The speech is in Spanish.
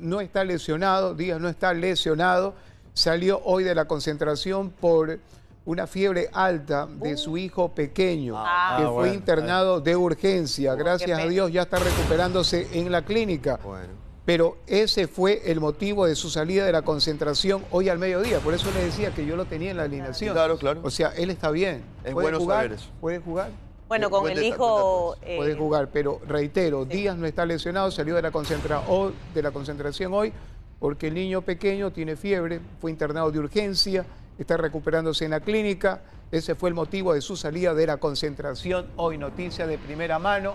no está lesionado, Díaz no está lesionado, salió hoy de la concentración por una fiebre alta de su uh. hijo pequeño, ah, que fue internado de urgencia. Uh, Gracias a Dios ya está recuperándose en la clínica. Pero ese fue el motivo de su salida de la concentración hoy al mediodía. Por eso le decía que yo lo tenía en la alineación. Claro, claro. O sea, él está bien. En Buenos bueno Puede jugar. Bueno, con el hijo... puede eh, jugar, pero reitero, Díaz no está lesionado, salió de la, concentra de la concentración hoy porque el niño pequeño tiene fiebre, fue internado de urgencia, está recuperándose en la clínica. Ese fue el motivo de su salida de la concentración. Hoy noticia de primera mano.